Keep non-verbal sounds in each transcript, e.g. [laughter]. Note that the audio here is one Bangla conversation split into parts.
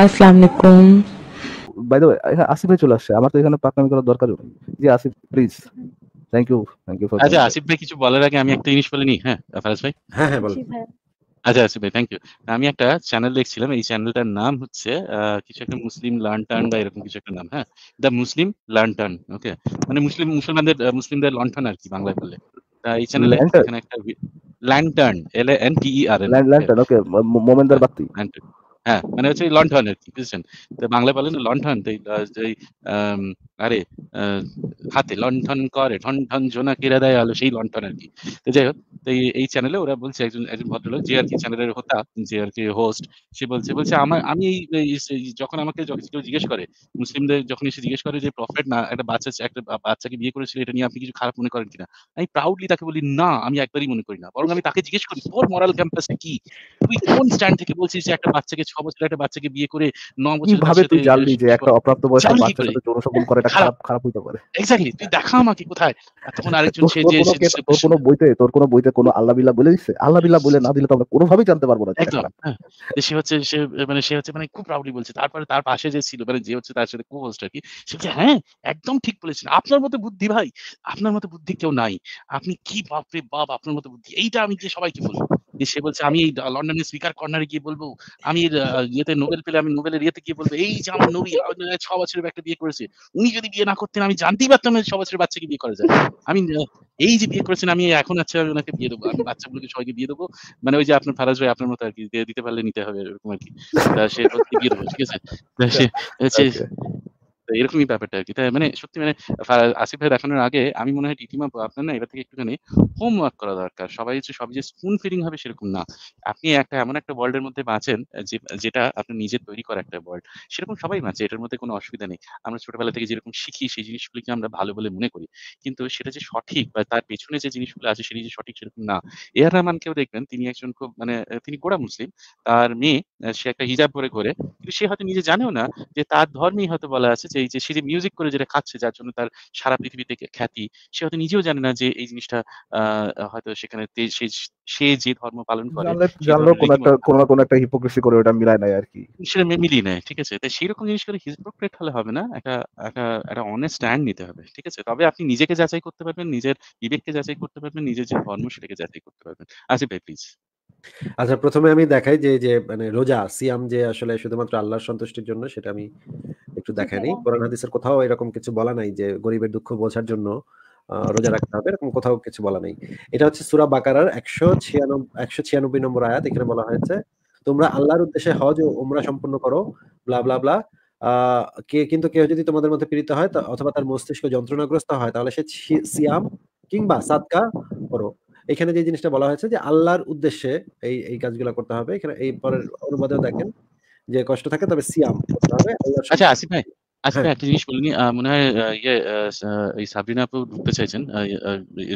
আসসালামু আলাইকুম বাই দ্য ওয়ে আসিফ চলে আসছে আমার তো এখানে পাকনামি করার দরকার জি Asif please thank you thank you for আচ্ছা আসিফ ভাই কিছু বলার আগে আমি একটা জিনিস বলে নিই হ্যাঁ ফারাজ ভাই হ্যাঁ হ্যাঁ বলো আচ্ছা আসিফ ভাই থ্যাংক ইউ আমি একটা চ্যানেল দেখছিলাম এই চ্যানেলটার নাম হচ্ছে কিছু একটা মুসলিম লার্ন বা এরকম কিছু একটা নাম হ্যাঁ দ্য মুসলিম লার্ন ওকে মানে মুসলিম মুসলমানদের মুসলিমদের লন্টন আর কি বাংলায় বললে এই চ্যানেলে এখানে একটা lantern L N T E R lantern okay মোমেনদার বাতি ল্যান্টার্ন হ্যাঁ মানে হচ্ছে লন্ঠন আর কি বুঝছেন তো বাংলায় বলেন লন্ঠন তো এই আরে হাতে লন্ঠন করে ঠন ঠন ঠনঠন জোনাকিরা দেয় আলো সেই লন্ঠন আর কি তো যাই হোক তো এই চ্যানেলে ওরা বলছে একজন একজন ভদ্রলোক যে আর কি চ্যানেলের হোতা যে আর কি হোস্ট সে বলছে বলছে আমার আমি এই যখন আমাকে কেউ জিজ্ঞেস করে মুসলিমদের যখন এসে জিজ্ঞেস করে যে প্রফেট না একটা বাচ্চা একটা বাচ্চাকে বিয়ে করেছিল এটা নিয়ে আপনি কিছু খারাপ মনে করেন কিনা আমি প্রাউডলি তাকে বলি না আমি একবারই মনে করি না বরং আমি তাকে জিজ্ঞেস করি তোর মরাল ক্যাম্পাসে কি তুই কোন স্ট্যান্ড থেকে বলছিস যে একটা বাচ্চাকে ছ বছর একটা বাচ্চাকে বিয়ে করে ন বছর ভাবে তুই জানলি যে একটা অপ্রাপ্ত বয়সের বাচ্চার যৌন সম্পর্ক করে খারাপ খারাপ হইতে পারে এক্স্যাক্টলি তুই দেখা আমাকে কোথায় তখন আরেকজন সে যে তোর কোনো বইতে তোর কোনো বইতে কোনো আল্লাহ বিল্লাহ বলে দিছে আল্লাহ বিল্লাহ বলে না দিলে তো আমরা কোনোভাবেই জানতে পারবো না একদম হ্যাঁ। সে হচ্ছে সে মানে সে হচ্ছে মানে খুব প্রাউডলি বলছে তারপরে তার পাশে যে ছিল মানে যে হচ্ছে তার সাথে কো হোস্ট আর কি সে বলছে হ্যাঁ একদম ঠিক বলেছেন আপনার মতো বুদ্ধি ভাই আপনার মতো বুদ্ধি কেউ নাই আপনি কি বাপরে বাপ আপনার মতো বুদ্ধি এইটা আমি যে সবাইকে বলবো সে বলছে আমি এই লন্ডনের স্পিকার কর্নারে গিয়ে বলবো আমি ইয়েতে নোবেল পেলে আমি নোবেলের ইয়েতে গিয়ে বলবো এই যে আমার নবী ছ বছরের একটা বিয়ে করেছে উনি যদি বিয়ে না করতেন আমি জানতেই পারতাম ছ বছরের বাচ্চাকে বিয়ে করা যায় আমি এই যে বিয়ে করেছেন আমি এখন আচ্ছা আমি ওনাকে বিয়ে দেবো আমি বাচ্চাগুলোকে সবাইকে বিয়ে দেবো মানে ওই যে আপনার ফারাজ ভাই আপনার মতো আর কি দিতে পারলে নিতে হবে এরকম আর কি সে বিয়ে দেবো ঠিক আছে এরকমই ব্যাপারটা আর কি তাই মানে সত্যি মানে আসিফ ভাই দেখানোর আগে আমি মনে হয় টিটিমা আপনার না এটা থেকে একটুখানি হোমওয়ার্ক করা দরকার সবাই হচ্ছে সব যে স্পুন ফিডিং হবে সেরকম না আপনি একটা এমন একটা ওয়ার্ল্ডের মধ্যে বাঁচেন যেটা আপনি নিজে তৈরি করা একটা ওয়ার্ল্ড সেরকম সবাই বাঁচে এটার মধ্যে কোনো অসুবিধা নেই আমরা ছোটবেলা থেকে যেরকম শিখি সেই জিনিসগুলিকে আমরা ভালো বলে মনে করি কিন্তু সেটা যে সঠিক বা তার পেছনে যে জিনিসগুলো আছে সেটি যে সঠিক সেরকম না এ রহমানকেও দেখবেন তিনি একজন খুব মানে তিনি গোড়া মুসলিম তার মেয়ে সে একটা হিজাব করে ঘোরে কিন্তু সে হয়তো নিজে জানেও না যে তার ধর্মেই হয়তো বলা আছে যে এই যে সে যে মিউজিক করে যেটা খাচ্ছে যার জন্য তার সারা পৃথিবীতে খ্যাতি সে হয়তো নিজেও জানে না যে এই জিনিসটা হয়তো সেখানে সে যে ধর্ম পালন করে জানলো কোন একটা কোন না কোন একটা হিপোক্রেসি করে ওটা মিলায় নাই আর কি সেটা মিলিয়ে নেয় ঠিক আছে তাই সেরকম জিনিস করে হিপোক্রেট হলে হবে না একটা একটা একটা অনেস্ট স্ট্যান্ড নিতে হবে ঠিক আছে তবে আপনি নিজেকে যাচাই করতে পারবেন নিজের বিবেককে যাচাই করতে পারবেন নিজের যে ধর্ম সেটাকে যাচাই করতে পারবেন আচ্ছা ভাই প্লিজ আচ্ছা প্রথমে আমি দেখাই যে যে মানে রোজা সিয়াম যে আসলে শুধুমাত্র আল্লাহর সন্তুষ্টির জন্য সেটা আমি একটু দেখাই হ্যাঁ। নি কোরআন হাদিসের কোথাও এরকম কিছু বলা নাই যে গরিবের দুঃখ বোঝার জন্য রোজা রাখতে হবে এরকম কোথাও কিছু বলা নেই এটা হচ্ছে সুরা বাকারার একশো ছিয়ানব্বই একশো ছিয়ানব্বই নম্বর আয়াত এখানে বলা হয়েছে তোমরা আল্লাহর উদ্দেশ্যে হজ ও উমরা সম্পন্ন করো ব্লা ব্লা ব্লা কে কিন্তু কেউ যদি তোমাদের মধ্যে পীড়িত হয় অথবা তার মস্তিষ্ক যন্ত্রণাগ্রস্ত হয় তাহলে সে সিয়াম কিংবা সাতকা করো এখানে যে জিনিসটা বলা হয়েছে যে আল্লাহর উদ্দেশ্যে এই এই কাজগুলো করতে হবে এখানে এই পরের অনুবাদেও দেখেন যে কষ্ট থাকে তবে সিয়াম করতে হবে আচ্ছা আসিফ ভাই হ্যাঁ। একটা জিনিস বলিনি মনে হয় ইয়ে এই সাবরিনা আপু ঢুকতে চাইছেন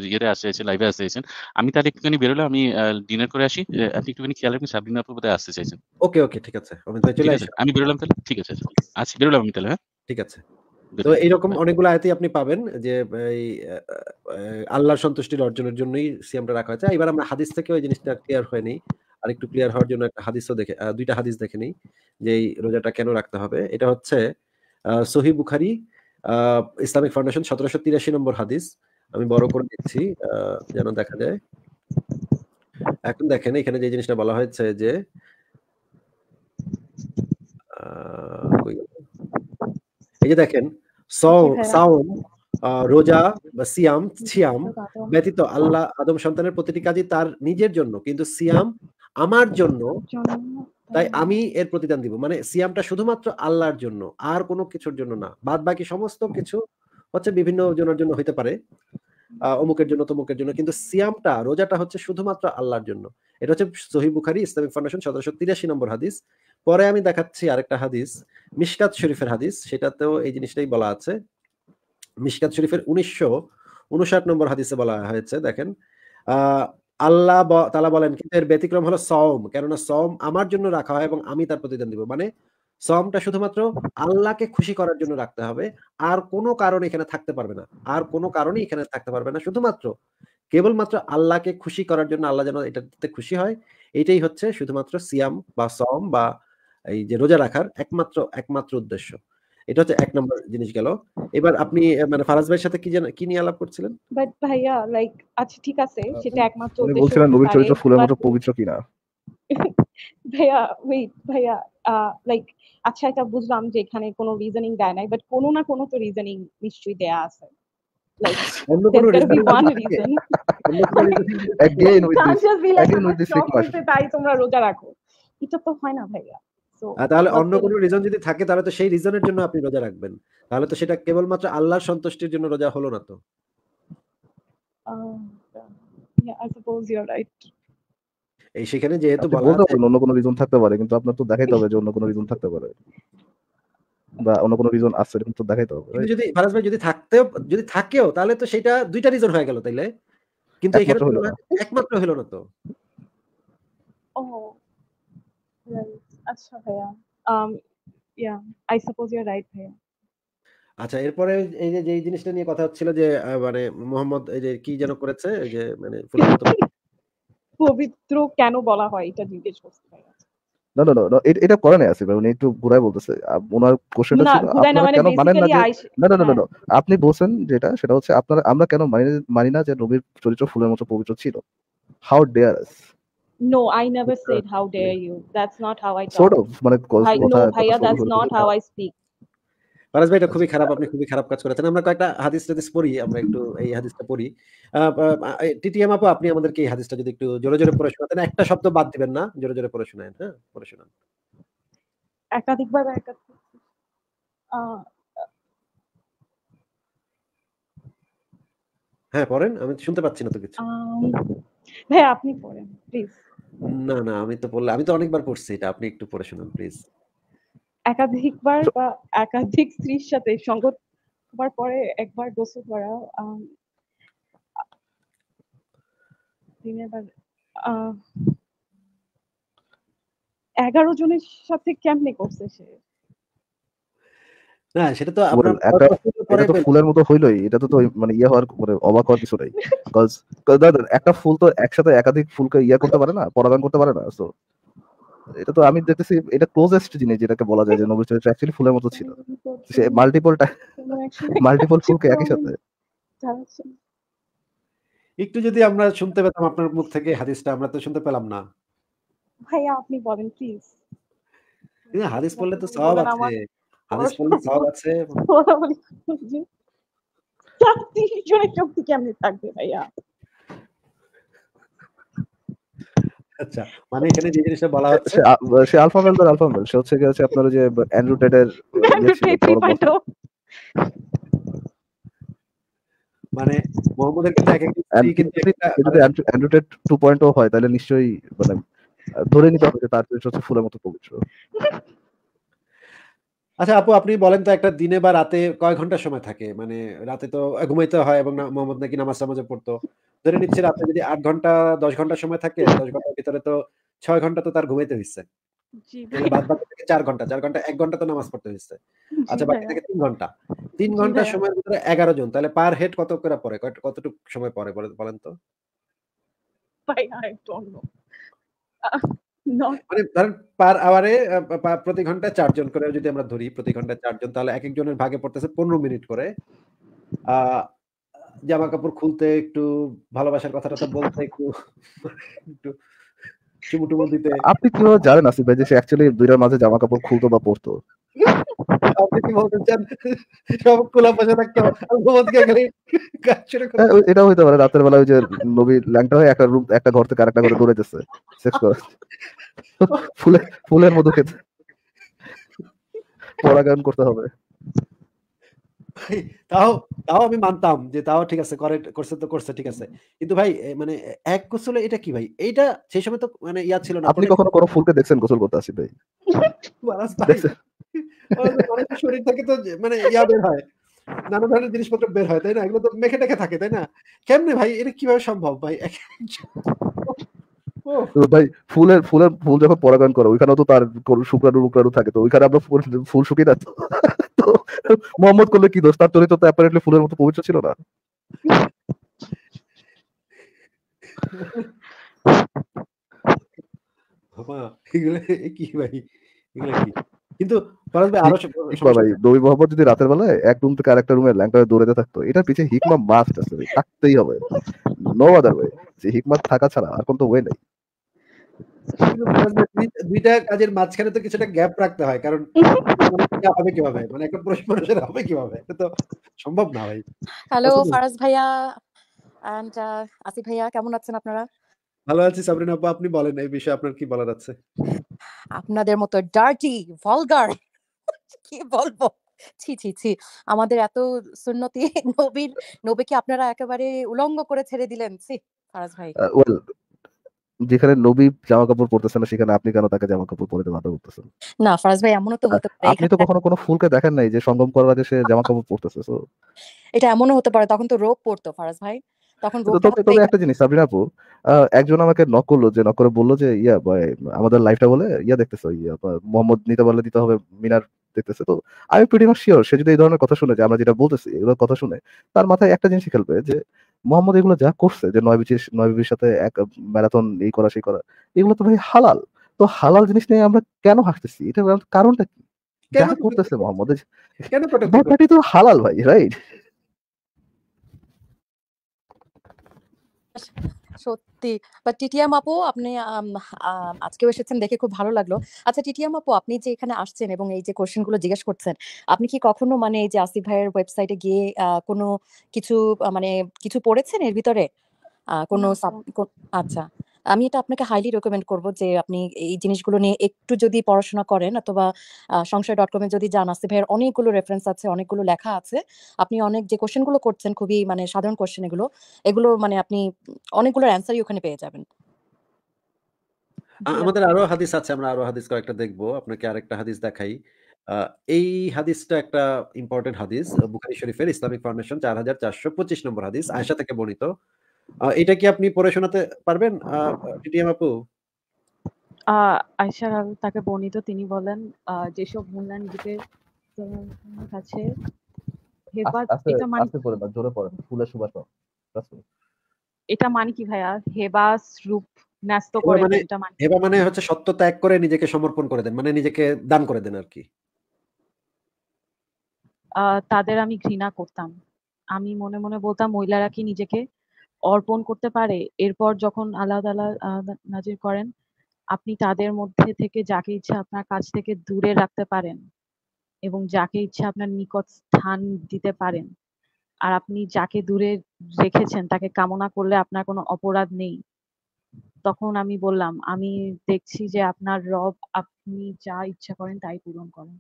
ইয়ে, আসতে চাইছেন লাইভে আসতে চাইছেন আমি তাহলে একটুখানি বেরোলে আমি ডিনার করে আসি আপনি একটুখানি খেয়াল রাখবেন সাবরিনা আপু বোধহয় আসতে চাইছেন ওকে ওকে ঠিক আছে চলে আমি বেরোলাম তাহলে ঠিক আছে আচ্ছা বেরোলাম আমি তাহলে হ্যাঁ ঠিক আছে তো এইরকম অনেকগুলো আয়াতেই আপনি পাবেন যে এই আল্লাহর সন্তুষ্টির অর্জনের জন্যই সিএমটা রাখা হয়েছে এবার আমরা হাদিস থেকে ওই জিনিসটা ক্লিয়ার হয়নি আর একটু ক্লিয়ার হওয়ার জন্য একটা হাদিসও দেখে দুইটা হাদিস দেখে নিই যে এই রোজাটা কেন রাখতে হবে এটা হচ্ছে সহি বুখারি ইসলামিক ফাউন্ডেশন সতেরোশো তিরাশি নম্বর হাদিস আমি বড় করে দিচ্ছি যেন দেখা যায় এখন দেখেন এখানে যে জিনিসটা বলা হয়েছে যে এই যে দেখেন আচ্ছা, রোজা বা সিয়াম ব্যতীত আল্লাহ আদম সন্তানের প্রতিটি কাজই তার নিজের জন্য কিন্তু সিয়াম আমার জন্য তাই আমি এর প্রতিদান দিব মানে সিয়ামটা শুধুমাত্র আল্লাহর জন্য আর কোনো কিছুর জন্য না বাদ বাকি সমস্ত কিছু হচ্ছে বিভিন্ন জনের জন্য হইতে পারে অমুকের জন্য তমুকের জন্য কিন্তু সিয়ামটা রোজাটা হচ্ছে শুধুমাত্র আল্লাহর জন্য এটা হচ্ছে সহি বুখারি ইসলামিক ফাউন্ডেশন সতেরোশো তিরাশি নম্বর হাদিস পরে আমি দেখাচ্ছি আরেকটা হাদিস মিশকাত শরীফের হাদিস সেটাতেও এই জিনিসটাই বলা আছে মিশকাত শরীফের উনিশশো উনষাট নম্বর হাদিসে বলা হয়েছে দেখেন আল্লাহ তালা বলেন কিন্তু এর ব্যতিক্রম হলো সম কেননা সম আমার জন্য রাখা হয় এবং আমি তার প্রতিদান দিব মানে সমটা শুধুমাত্র আল্লাহকে খুশি করার জন্য রাখতে হবে আর কোনো কারণ এখানে থাকতে পারবে না আর কোনো কারণে এখানে থাকতে পারবে না শুধুমাত্র কেবলমাত্র আল্লাহকে খুশি করার জন্য আল্লাহ যেন এটাতে খুশি হয় এটাই হচ্ছে শুধুমাত্র সিয়াম বা সম বা এই যে রোজা রাখার একমাত্র একমাত্র উদ্দেশ্য এটা হচ্ছে এক নম্বর জিনিস গেল এবার আপনি মানে ফারাজ ভাইয়ের সাথে কি কি নিয়ে আলাপ করছিলেন বাট ভাইয়া লাইক আচ্ছা ঠিক আছে আচ্ছা। সেটা একমাত্র উদ্দেশ্য বলছিলেন নবীর চরিত্র ফুলের মতো পবিত্র কিনা [laughs] ভাইয়া উইট ভাইয়া লাইক আচ্ছা এটা বুঝলাম যে এখানে কোনো রিজনিং দেয় নাই বাট কোনো না কোনো তো রিজনিং নিশ্চয়ই দেয়া আছে [laughs] তাই তোমরা রোজা রাখো এটা তো হয় না ভাইয়া তাহলে অন্য কোনো রিজন যদি থাকে তাহলে তো সেই রিজনের জন্য আপনি রোজা রাখবেন তাহলে তো সেটা কেবলমাত্র আল্লাহর সন্তুষ্টির জন্য রোজা হলো না তো এই সেখানে যেহেতু অন্য কোনো রিজন থাকতে পারে কিন্তু আপনার তো দেখাইতে হবে যে অন্য কোনো রিজন থাকতে পারে বা অন্য কোনো রিজন আছে এরকম তো দেখাইতে হবে যদি ফারাজ ভাই যদি থাকতেও যদি থাকেও তাহলে তো সেটা দুইটা রিজন হয়ে গেল তাইলে কিন্তু এখানে একমাত্র হলো না তো ও oh, রাইট আচ্ছা ভাইয়া ভাইয়া আচ্ছা এরপরে এই যে জিনিসটা নিয়ে কথা হচ্ছিল যে মানে মোহাম্মদ এই যে কি যেন করেছে এই যে মানে [laughs] পবিত্র কেন বলা হয় এটা জিজ্ঞেস করতে না না না এটা করে নাই আসিফ উনি একটু ঘুরাই বলতেছে ওনার কোশ্চেনটা ছিল আপনারা মানে কেন মানেন না না না না আপনি বলছেন যেটা সেটা হচ্ছে আপনারা আমরা কেন মানি না যে নবীর চরিত্র ফুলের মতো পবিত্র ছিল how dare us No, I never said how dare you. That's not how I talk. Sort of. মানে no, ভাইয়া, that's not how I speak. ভাই খুবই খারাপ আপনি খুবই খারাপ কাজ করেছেন আমরা কয়েকটা হাদিস পড়ি আমরা একটু এই হাদিসটা পড়ি টিটিএম আপু আপনি আমাদেরকে এই হাদিসটা যদি একটু জোরে জোরে পড়ে শোনাতেন একটা শব্দ বাদ দিবেন না জোরে জোরে পড়ে শোনায় হ্যাঁ পড়ে শোনান একাধিকবার হ্যাঁ পড়েন আমি শুনতে পাচ্ছি না তো কিছু ভাই আপনি পড়েন প্লিজ না না আমি তো বললাম আমি তো অনেকবার পড়ছি এটা আপনি একটু পড়ে শুনুন প্লিজ একাধিকবার বা একাধিক স্ত্রীর সাথে সঙ্গ হবার পরে একবার গোসল করা এগারো জনের সাথে কেমনে করছে সে না সেটা তো একটা এটা তো ফুলের মতো হইলই এটা তো মানে ইয়ে হওয়ার মানে অবাক হওয়ার কিছু নাই একটা ফুল তো একসাথে একাধিক ফুলকে ইয়ে করতে পারে না পরাগান করতে পারে না তো এটা তো আমি দেখতেছি এটা ক্লোজেস্ট জিনিস যেটাকে বলা যায় যে নবীন চরিত্র অ্যাকচুয়ালি ফুলের মতো ছিল সে মাল্টিপলটা মাল্টিপল ফুলকে একই সাথে একটু যদি আমরা শুনতে পেতাম আপনার মুখ থেকে হাদিসটা আমরা তো শুনতে পেলাম না ভাইয়া আপনি বলেন প্লিজ হাদিস বললে তো সব আছে আছে থাকবে ভাইয়া আচ্ছা মানে এখানে যে জিনিসটা বলা হচ্ছে সে আলফা মেল আলফা মেল সে হচ্ছে হচ্ছে আপনার যে অ্যান্ড্রু টেডের ইয়ে মানে মোহাম্মদের কিন্তু এক এক oh হয় তাহলে নিশ্চয়ই মানে ধরে নিতে হবে তার হচ্ছে ফুলের মতো পবিত্র আচ্ছা আপু আপনি বলেন তো একটা দিনে বা রাতে কয় ঘন্টা সময় থাকে? মানে রাতে তো ঘুমাইতে হয় এবং মোহাম্মদ নাকি নামাজ সামাজে পড়তো। ধরে নিচ্ছি রাতে যদি আট ঘন্টা দশ ঘন্টা সময় থাকে, দশ ঘন্টার ভিতরে তো ছয় ঘন্টা তো তার ঘুমাইতে হইছে। জি তাহলে ভাইয়া। বাদবাকি ঘন্টা চার ঘন্টা এক ঘন্টা তো নামাজ পড়তে হয়েছে আচ্ছা বাকি থেকে তিন ঘন্টা। তিন জি ঘন্টা সময়ের ভিতরে এগারো জন। তাহলে পার হেড কত করে পরে কয়ট কতটুক সময় পরে বলেন তো? প্রতি চারজন করে যদি আমরা ধরি প্রতি চারজন তাহলে এক একজনের ভাগে পড়তেছে পনেরো মিনিট করে জামা কাপড় খুলতে একটু ভালোবাসার কথাটা তো বলতে একটু একটু আপনি কিভাবে জানেন আসিফ ভাই যে সে অ্যাকচুয়ালি দুইটার মাঝে জামা কাপড় খুলতো বা পরতো আপনি কি বলতে চান সব খোলা ঘুমোতে গেলে হ্যাঁ, হইতে পারে রাতের বেলা ওই যে নবী ল্যাংটা একটা রুম একটা ঘর থেকে আরেকটা ঘরে ঘুরে যাচ্ছে সেক্স করে ফুলে ফুলের মতো খেতে পরাগায়ন করতে হবে তাও তাও আমি মানতাম যে তাও ঠিক আছে করে করছে তো করছে ঠিক আছে কিন্তু ভাই মানে এক গোসলে এটা কি ভাই এইটা সেই সময় তো মানে ইয়া ছিল না আপনি কখনো কোনো ফুলকে দেখছেন গোসল করতে আসি ভাই [laughs] শরীর তো মানে ইয়া বের হয় নানা ধরনের জিনিসপত্র বের হয় তাই না এগুলো তো মেখে টেখে থাকে তাই না কেমনে ভাই এটা কিভাবে সম্ভব ভাই ভাই ফুলের ফুলের ফুল যখন পরাগায়ন করে ওইখানেও তো তার শুক্রাণু থাকে তো ওইখানে আমরা ফুল শুকিয়ে না তো মোহাম্মদ করলে কি দোষ তার চরিত্র তো অ্যাপারেন্টলি ফুলের মতো পবিত্র ছিল না কি ভাই কি কিন্তু যদি রাতের বেলায় এক রুম থেকে আরেকটা রুমে ল্যাংকারে দৌড়াতে থাকতো এটার হিকমা মাস্ট আছে থাকতেই হবে নো আদার ওয়ে যে হিকমা থাকা ছাড়া আর তো ওয়ে দুইটা কাজের মাঝখানে তো কিছুটা গ্যাপ রাখতে হয় কারণ [laughs] হবে কিভাবে মানে একটা পুরুষ মানুষের হবে কিভাবে তো সম্ভব না ভাই হ্যালো আচ্ছা, ফারাজ ভাইয়া এন্ড ভাইয়া কেমন আছেন আপনারা ভালো আছি সাবরিন আপা আপনি বলেন এই বিষয়ে আপনার কি বলার আছে আপনাদের মতো ডার্টি ভলগার [laughs] কি বলবো ছি ছি ছি আমাদের এত সুন্নতি নবীর নবীকে আপনারা একেবারে উলঙ্গ করে ছেড়ে দিলেন ছি ফারাজ ভাই যেখানে নবী জামা কাপড় পরতেছে না সেখানে আপনি কেন তাকে জামা কাপড় পরে বাধা করতেছেন না ফারাজ ভাই এমনও তো হতে পারে আপনি তো কখনো কোনো ফুলকে দেখেন নাই যে সঙ্গম করার আগে সে জামা কাপড় পরতেছে সো এটা এমনও হতে পারে তখন তো রোগ পড়তো ফারাজ ভাই তখন একটা জিনিস আপু একজন আমাকে নক করলো যে নক করে বললো যে ইয়া আমাদের লাইফটা বলে ইয়া দেখতেছো ইয়া মোহাম্মদ নিতে পারলে দিতে হবে মিনার দেখতেছে তো আমি প্রিটি মাস শিওর সে যদি এই ধরনের কথা শুনে যে আমরা যেটা বলতেছি এগুলো কথা শুনে তার মাথায় একটা জিনিস খেলবে যে মোহাম্মদ এগুলো যা করছে যে নয় বিশেষ নয় বিবির সাথে এক ম্যারাথন এই করা সেই করা এগুলো তো ভাই হালাল তো হালাল জিনিস নিয়ে আমরা কেন হাসতেছি এটা কারণটা কি কেন করতেছে মোহাম্মদ কেন তো হালাল ভাই রাইট সত্যি বা টিটিয়া আপু আপনি আজকেও এসেছেন দেখে খুব ভালো লাগলো আচ্ছা টিটিয়া আপু আপনি যে এখানে আসছেন এবং এই যে কোশ্চেন গুলো জিজ্ঞেস করছেন আপনি কি কখনো মানে এই যে আসিফ ভাইয়ের ওয়েবসাইটে গিয়ে কোনো কিছু মানে কিছু পড়েছেন এর ভিতরে কোনো আচ্ছা আমি এটা আপনাকে হাইলি রেকমেন্ড করব যে আপনি এই জিনিসগুলো নিয়ে একটু যদি পড়াশোনা করেন অথবা সংশয় ডট কমে যদি যান আসতে ভাইয়ের অনেকগুলো রেফারেন্স আছে অনেকগুলো লেখা আছে আপনি অনেক যে কোশ্চেনগুলো করছেন খুবই মানে সাধারণ কোশ্চেন এগুলো এগুলো মানে আপনি অনেকগুলোর অ্যান্সারই ওখানে পেয়ে যাবেন আমাদের আরো হাদিস আছে আমরা আরো হাদিস কয়েকটা দেখব আপনাকে আরেকটা হাদিস দেখাই এই হাদিসটা একটা ইম্পর্টেন্ট হাদিস বুখারি শরীফের ইসলামিক ফাউন্ডেশন চার হাজার চারশো পঁচিশ নম্বর হাদিস আয়সা থেকে বর্ণিত এটা কি আপনি পড়ে শোনাতে পারবেন টিটিএম আপু আয়শা তাকে বর্ণিত তিনি বলেন যেসব মূল্যায়ন দ্বীপের কাছে মানে এটা মানে কি ভাইয়া হেবাস রূপ ন্যস্ত করে মানে- এটা মানে হেবা মানে হচ্ছে সত্য ত্যাগ করে নিজেকে সমর্পণ করে দেন মানে নিজেকে দান করে দেন আর কি তাদের আমি ঘৃণা করতাম আমি মনে মনে বলতাম মহিলারা কি নিজেকে অর্পণ করতে পারে এরপর যখন আল্লাহ তালা নাজির করেন আপনি তাদের মধ্যে থেকে যাকে ইচ্ছা আপনার কাছ থেকে দূরে রাখতে পারেন এবং যাকে ইচ্ছা আপনার নিকট স্থান দিতে পারেন আর আপনি যাকে দূরে রেখেছেন তাকে কামনা করলে আপনার কোনো অপরাধ নেই তখন আমি বললাম আমি দেখছি যে আপনার রব আপনি যা ইচ্ছা করেন তাই পূরণ করেন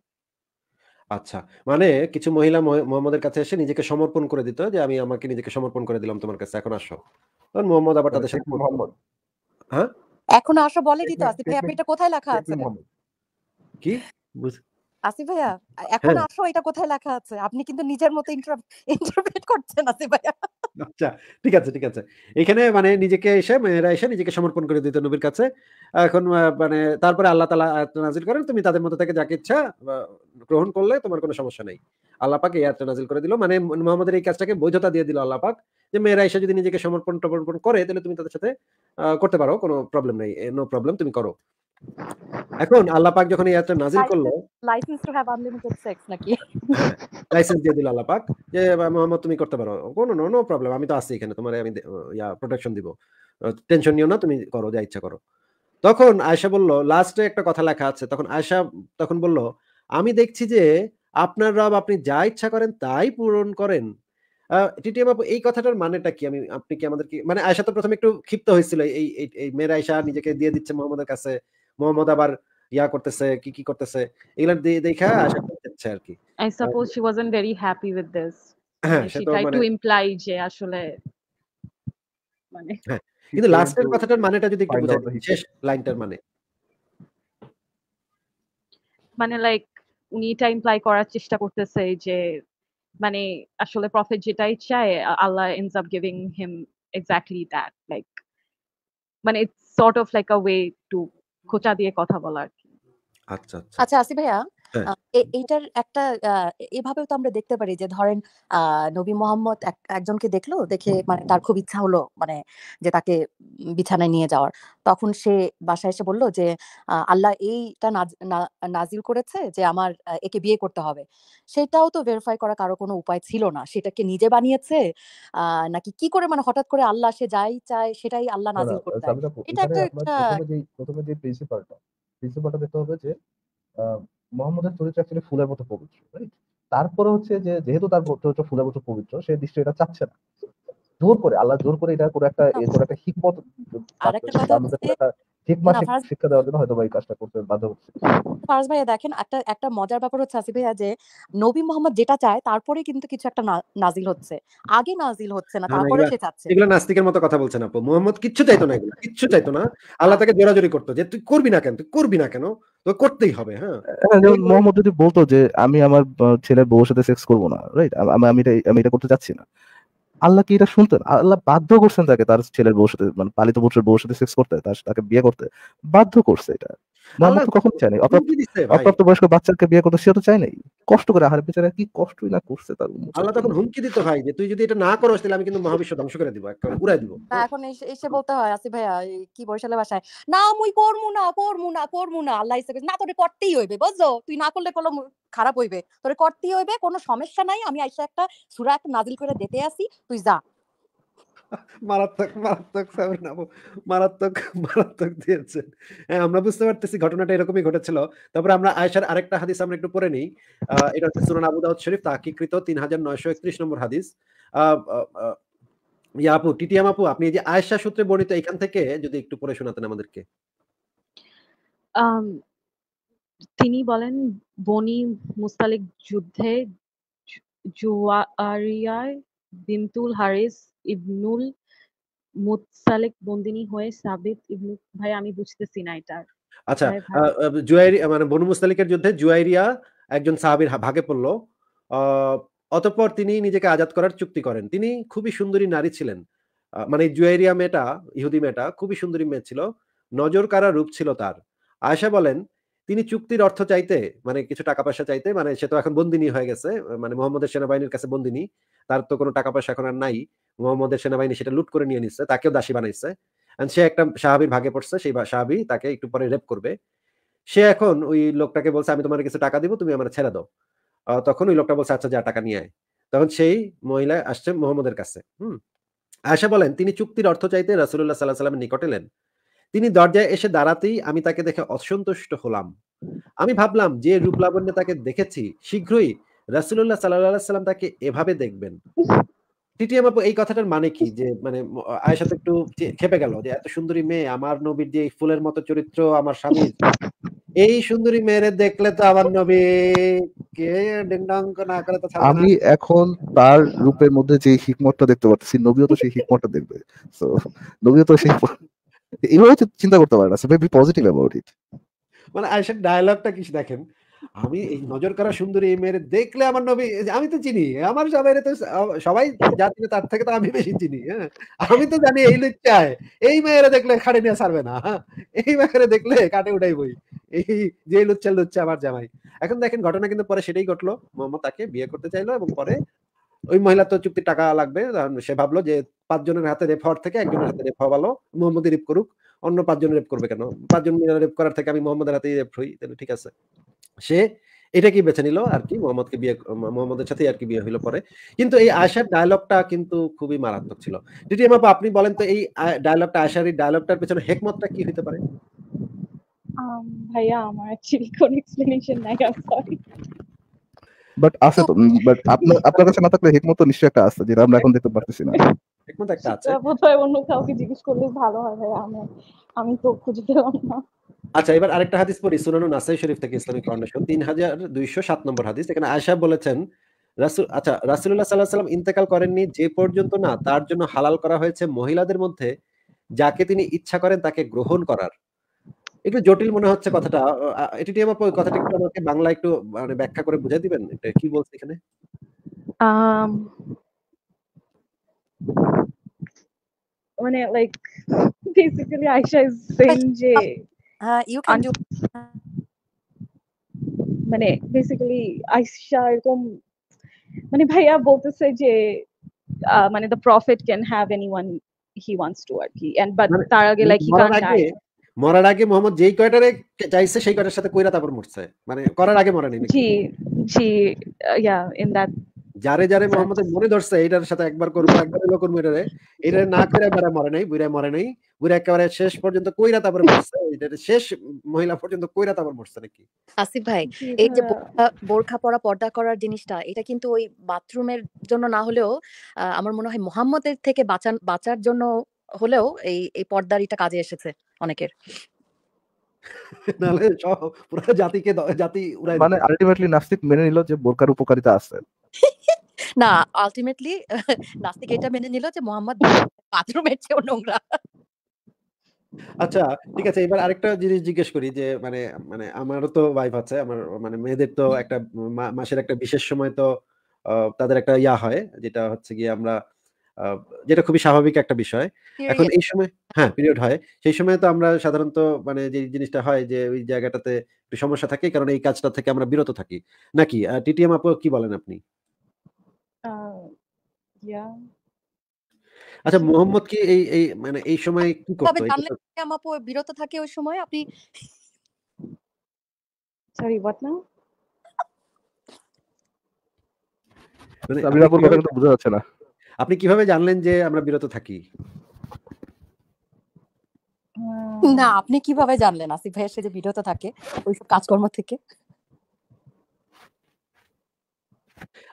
আচ্ছা। মানে কিছু মহিলা মোহাম্মদের কাছে এসে নিজেকে সমর্পণ করে দিত যে, "আমি আমাকে নিজেকে সমর্পণ করে দিলাম তোমার কাছে। এখন আসো।" কারণ মোহাম্মদ আবার তাদের আচ্ছা, সাথে মোহাম্মদ হ্যাঁ? "এখন আসো" বলে শেখ দিত ভাই। আপনি এটা কোথায় লেখা আছে? কি? বুঝ আসিফ ভাইয়া এখন হ্যাঁ। আসো এটা কোথায় লেখা আছে আপনি কিন্তু নিজের মতো ইন্টারপ্রেট [laughs] করছেন আসিফ ভাইয়া আচ্ছা ঠিক আছে ঠিক আছে এখানে মানে নিজেকে এসে মেয়েরা এসে নিজেকে সমর্পণ করে দিত নবীর কাছে এখন মানে তারপরে আল্লাহ তালা নাজিল করেন তুমি তাদের থেকে যাকে ইচ্ছা গ্রহণ করলে তোমার কোনো সমস্যা নেই আল্লাহ পাক এই আয়াতটা নাজিল করে দিল মানে মোহাম্মদের এই কাজটাকে বৈধতা দিয়ে দিল আল্লাহ পাক যে মেয়েরা এসে যদি নিজেকে সমর্পণ টমর্পণ করে তাহলে তুমি তাদের সাথে করতে পারো কোনো প্রবলেম নেই নো প্রবলেম তুমি করো এখন আল্লাহ পাক যখন এই আয়াতটা নাজিল করলো license to have unlimited sex নাকি লাইসেন্স দিয়ে দিল আল্লাহ পাক যে মোহাম্মদ তুমি করতে পারো কোনো নো নো প্রবলেম আমি তো আছি এখানে তোমারে আমি ইয়া প্রোটেকশন দিব টেনশন নিও না তুমি করো যা ইচ্ছা করো তখন আয়সা বলল লাস্টে একটা কথা লেখা আছে তখন আয়সা তখন বলল আমি দেখছি যে আপনার রব আপনি যা ইচ্ছা করেন তাই পূরণ করেন টিটিএম আপু এই কথাটার মানেটা কি আমি আপনি কি আমাদের কি মানে আয়সা তো প্রথমে একটু ক্ষিপ্ত হয়েছিল এই এই মেয়ের আয়সা নিজেকে দিয়ে দিচ্ছে মোহাম্মদের কাছে মোহাম্মদ আবার ইয়া করতেছে কি কি করতেছে এগুলা দেখা হ্যাঁ। আশা করতেছে আর কি I suppose she wasn't very happy with this she try to imply যে আসলে মানে হ্যাঁ, কিন্তু লাস্টের কথাটার মানেটা যদি একটু বুঝাই শেষ লাইনটার মানে মানে লাইক উনি এটা ইমপ্লাই করার চেষ্টা করতেছে যে মানে আসলে প্রফেট যেটাই চায় Allah ends up giving him exactly that like মানে it's sort of like a way to খোঁচা দিয়ে কথা বলা আর কি আচ্ছা আচ্ছা, আচ্ছা আসি ভাইয়া হ্যাঁ। এইটার একটা আহ, এভাবেও তো আমরা দেখতে পারি যে ধরেন আহ নবী মোহাম্মদ একজনকে দেখলো দেখে মানে তার খুব ইচ্ছা হলো মানে যে তাকে বিছানায় নিয়ে যাওয়ার তখন সে বাসায় এসে বলল যে আহ, আল্লাহ এইটা নাজ- না- নাজিল করেছে যে আমার একে বিয়ে করতে হবে সেটাও তো ভেরিফাই করা কারো কোনো উপায় ছিল না সেটাকে নিজে বানিয়েছে আহ নাকি কি করে মানে হঠাৎ করে আল্লাহ সে যাই চায় সেটাই আল্লাহ না নাজিল করে মানে এটা একটা প্রথমে যে প্রিন্সিপালটা প্রিন্সিপালটা দেখতে হবে যে মোহাম্মদের চরিত্র আসলে ফুলের মতো পবিত্র রাইট তারপরে হচ্ছে যে যেহেতু তার চরিত্র ফুলের মতো পবিত্র সে দৃষ্টি এটা চাচ্ছে না জোর করে আল্লাহ জোর করে এটা করে একটা আচ্ছা। করে একটা হিকমত কথা ঠিক শিক্ষা দেওয়ার জন্য হয়তো কাজটা করতে বাধ্য ফারাজ ভাইয়া দেখেন একটা একটা মজার ব্যাপার হচ্ছে আসিফ ভাইয়া যে নবী মোহাম্মদ যেটা চায় তারপরে কিন্তু কিছু একটা নাজিল হচ্ছে আগে নাজিল হচ্ছে না তারপরে সে চাচ্ছে নাস্তিকের মতো কথা বলছেন আপু মোহাম্মদ কিচ্ছু চাইতো না এগুলো কিচ্ছু চাইতো না আল্লাহ তাকে জোরাজোরি করতো যে তুই করবি না কেন তুই করবি না কেন তো করতেই হবে হ্যাঁ, হ্যাঁ, হ্যাঁ মোহাম্মদ যদি বলতো যে আমি আমার ছেলের বউর সাথে সেক্স না রাইট আমি আমি এটা করতে চাচ্ছি না আল্লাহ কি এটা শুনতেন আল্লাহ বাধ্য করছেন তাকে তার ছেলের বউ সাথে মানে পালিত পুত্রের বউ সাথে সেক্স করতে তার তাকে বিয়ে করতে বাধ্য করছে এটা তুই না এসে বলতে হয় ভাইয়া কি মুই না আল্লাহ না করতেই তুই না করলে কলম খারাপ হইবে তোর করতেই হইবে কোনো সমস্যা নাই আমি একটা সূরা একটা নাজিল করে দিতে আসি তুই যা মারাত্মক মারাত্মক মারাত্মক মারাত্মক দিয়েছেন হ্যাঁ আমরা বুঝতে পারতেছি ঘটনাটা এরকমই ঘটেছিল তারপরে আমরা আয়সার আরেকটা হাদিস আমরা একটু পড়ে নিই এটা হচ্ছে সুরান আবু দাউদ শরীফ তাকিকৃত তিন হাজার নয়শো একত্রিশ নম্বর হাদিস আপু আপনি যে আয়েশা সূত্রে বর্ণিত এখান থেকে যদি একটু পড়ে শোনাতেন আমাদেরকে তিনি বলেন বনি মুস্তালিক যুদ্ধে জুয়ারিয়ায় বিমতুল হারিস ইবনুল মুতালেক বন্দিনী হয়ে সাবিত ইবনু ভাই আমি বুঝতেছি না এটা আচ্ছা জুয়াইরি মানে বনু মুস্তালিকের যুদ্ধে জুয়াইরিয়া একজন সাহাবীর ভাগে পড়ল অতঃপর তিনি নিজেকে আজাদ করার চুক্তি করেন তিনি খুবই সুন্দরী নারী ছিলেন মানে জুয়াইরিয়া মেয়েটা ইহুদি মেয়েটা খুবই সুন্দরী মেয়ে ছিল নজর কারা রূপ ছিল তার আয়সা বলেন তিনি চুক্তির অর্থ চাইতে মানে কিছু টাকা পয়সা চাইতে মানে সে তো এখন বন্দিনী হয়ে গেছে মানে মোহাম্মদের সেনাবাহিনীর কাছে বন্দিনী তার তো কোনো টাকা পয়সা এখন আর নাই মোহাম্মদের সেনাবাহিনী সেটা লুট করে নিয়ে নিচ্ছে তাকেও দাসী বানাইছে সে একটা সাহাবির ভাগে পড়ছে সেই সাহাবি তাকে একটু পরে রেপ করবে সে এখন ওই লোকটাকে বলছে আমি তোমার কিছু টাকা দিব তুমি আমার ছেড়ে দাও তখন ওই লোকটা বলছে আচ্ছা যা টাকা নিয়ে আয় তখন সেই মহিলা আসছে মোহাম্মদের কাছে হুম আয়সা বলেন তিনি চুক্তির অর্থ চাইতে রাসুল্লাহ সাল্লাহ সাল্লামের নিকট এলেন তিনি দরজায় এসে দাঁড়াতেই আমি তাকে দেখে অসন্তুষ্ট হলাম আমি ভাবলাম যে রূপলাবণ্যে তাকে দেখেছি শীঘ্রই রাসুল্লাহ সাল্লাহ সাল্লাম তাকে এভাবে দেখবেন টিটিএম আপু এই কথাটার মানে কি যে মানে আয়েশা তো একটু খেপে গেল যে এত সুন্দরী মেয়ে আমার নবীর যে ফুলের মতো চরিত্র আমার স্বামী এই সুন্দরী মেয়েরে দেখলে তো আমার নবী কে ডিংডাঙ্ক না করে তো আমি এখন তার রূপের মধ্যে যে হিকমতটা দেখতে পাচ্ছি নবীও তো সেই হিকমতটা দেখবে সো নবীও তো সেই এইভাবে চিন্তা করতে পারে না so be positive about it মানে আয়েশার ডায়লগটা কি দেখেন আমি এই নজর করা সুন্দরী এই মেয়ের দেখলে আমার নবী আমি তো চিনি আমার সবাই তো সবাই যা চিনি তার থেকে তো আমি বেশি চিনি হ্যাঁ আমি তো জানি এই লোক চায় এই মেয়েরা দেখলে খাড়ে নিয়ে সারবে না হ্যাঁ? এই মেয়েরা দেখলে কাটে উঠাই বই এই যে লুচ্চা লুচ্চা আমার জামাই এখন দেখেন ঘটনা কিন্তু পরে সেটাই ঘটলো মোহাম্মদ তাকে বিয়ে করতে চাইলো এবং পরে ওই মহিলা তো চুক্তি টাকা লাগবে সে ভাবলো যে পাঁচজনের হাতে রেপ হওয়ার থেকে একজনের হাতে রেপ হওয়া ভালো মোহাম্মদ রেপ করুক অন্য পাঁচজন রেপ করবে কেন পাঁচজন রেপ করার থেকে আমি মোহাম্মদের হাতেই রেপ হই তাহলে ঠিক আছে সে এটাকেই বেছে নিল আর কি মোহাম্মদকে বিয়ে মোহাম্মদের সাথে আর কি বিয়ে হইলো পরে কিন্তু এই আশার ডায়লগটা কিন্তু খুবই মারাত্মক ছিল যদি আপা আপনি বলেন তো এই ডায়লগটা আশার এই ডায়লগটার পেছনে হেকমতটা কি হতে পারে ভাইয়া আমার অ্যাকচুয়ালি কোন এক্সপ্লেনেশন নাই আই সরি বাট আছে তো বাট আপনার আপনার কাছে না থাকলে হেকমত তো নিশ্চয়ই একটা আছে যেটা আমরা এখন দেখতে পারতেছি না হেকমত একটা আছে বোধহয় অন্য কাউকে জিজ্ঞেস করলে ভালো হয় ভাইয়া আমি আমি তো খুঁজে পেলাম না আচ্ছা এবার আরেকটা হাদিস পড়ি সুনানু নাসাই শরীফ থেকে ইসলামিক ফাউন্ডেশন তিন হাজার দুইশো সাত নম্বর হাদিস এখানে আয়সা বলেছেন রাসুল আচ্ছা রাসুল্লাহ সাল্লাহ সাল্লাম ইন্তেকাল করেননি যে পর্যন্ত না তার জন্য হালাল করা হয়েছে মহিলাদের মধ্যে যাকে তিনি ইচ্ছা করেন তাকে গ্রহণ করার একটু জটিল মনে হচ্ছে কথাটা এটি আমার কথাটা একটু আমাকে বাংলা একটু মানে ব্যাখ্যা করে বুঝাই দিবেন এটা কি বলছে এখানে মানে like basically Ayesha is saying যে Uh, মানে বেসিক্যালি এরকম মানে ভাইয়া বলতেছে যে মানে the prophet can have anyone he wants to আর কি এন্ড মানে বাট তার আগে লাইক হি মরার আগে মোহাম্মদ যেই কয়টারে চাইছে সেই কয়টার সাথে কইরা তারপর মরছে মানে করার আগে মরে নেই জি জি ইয়া ইন দ্যাট যারে যারে মোহাম্মদের মনে ধরছে এটার সাথে একবার করবো একবার এলো করবো এটারে এটা না করে মরে নাই বুড়ায় মরে নাই বুড়া একেবারে শেষ পর্যন্ত কইরা তারপরে মরছে এটা শেষ মহিলা পর্যন্ত কইরা তারপর মরছে নাকি আসিফ ভাই এই যে বোরখা পরা পর্দা করার জিনিসটা এটা কিন্তু ওই বাথরুমের জন্য না হলেও আমার মনে হয় মোহাম্মদের থেকে বাঁচার জন্য হলেও এই এই পর্দারিটা কাজে এসেছে অনেকের [laughs] নালে পুরো জাতিকে জাতি উড়াই মানে আলটিমেটলি নাস্তিক মেনে নিল যে বোরকার উপকারিতা আছে [laughs] না আলটিমেটলি [laughs] নাস্তিক এটা মেনে নিল যে মোহাম্মদ বাথরুমের চেয়ে নোংরা আচ্ছা ঠিক আছে এবার আরেকটা জিনিস জিজ্ঞেস করি যে মানে মানে আমারও তো ওয়াইফ আছে আমার মানে মেয়েদের তো একটা মাসের একটা বিশেষ সময় তো তাদের একটা ইয়া হয় যেটা হচ্ছে গিয়ে আমরা যেটা খুবই স্বাভাবিক একটা বিষয় এখন এই সময় হ্যাঁ পিরিয়ড হয় সেই সময় তো আমরা সাধারণত মানে যে জিনিসটা হয় যে ওই জায়গাটাতে একটু সমস্যা থাকে কারণ এই কাজটা থেকে আমরা বিরত থাকি নাকি টিটিএম আপু কি বলেন আপনি ইয়া আচ্ছা মোহাম্মদ কি এই এই মানে এই সময় কি করতে তবে তানলিম আমাপু বিরত থাকে ওই সময় আপনি সরি হোয়াট নাও মানে সাবিরা আপুর কথা বোঝা যাচ্ছে না আপনি কিভাবে জানলেন যে আমরা বিরত থাকি না আপনি কিভাবে জানলেন আসিফ ভাইয়ের সে যে বিরত থাকে ওই সব কাজকর্ম থেকে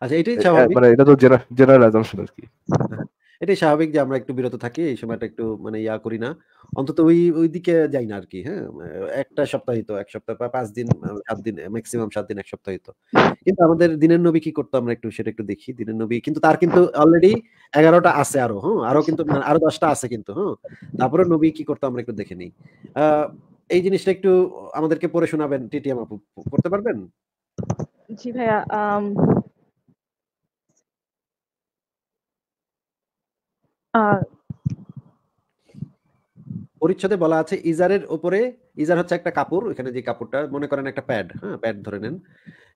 আচ্ছা এটাই চাওয়া মানে এটা তো জেনারেল অ্যাজাম্পশন আর কি [laughs] এটাই স্বাভাবিক যে আমরা একটু বিরত থাকি এই সময়টা একটু মানে ইয়া করি না অন্তত ওই ওই দিকে যাই না আর কি হ্যাঁ একটা সপ্তাহিত এক সপ্তাহ বা পাঁচ দিন সাত দিন ম্যাক্সিমাম সাত দিন এক সপ্তাহিত কিন্তু আমাদের দিনের নবী কি করতো আমরা একটু সেটা একটু দেখি দিনের নবী কিন্তু তার কিন্তু অলরেডি এগারোটা আছে আরো হ্যাঁ আরো কিন্তু মানে আরো দশটা আছে কিন্তু হ্যাঁ তারপরে নবী কি করতো আমরা একটু দেখে নিই এই জিনিসটা একটু আমাদেরকে পড়ে শোনাবেন টিটিএম আপু করতে পারবেন জি ভাইয়া পরিচ্ছদে বলা আছে ইজারের উপরে ইজার হচ্ছে একটা কাপড় এখানে যে কাপড়টা মনে করেন একটা প্যাড হ্যাঁ প্যাড ধরে নেন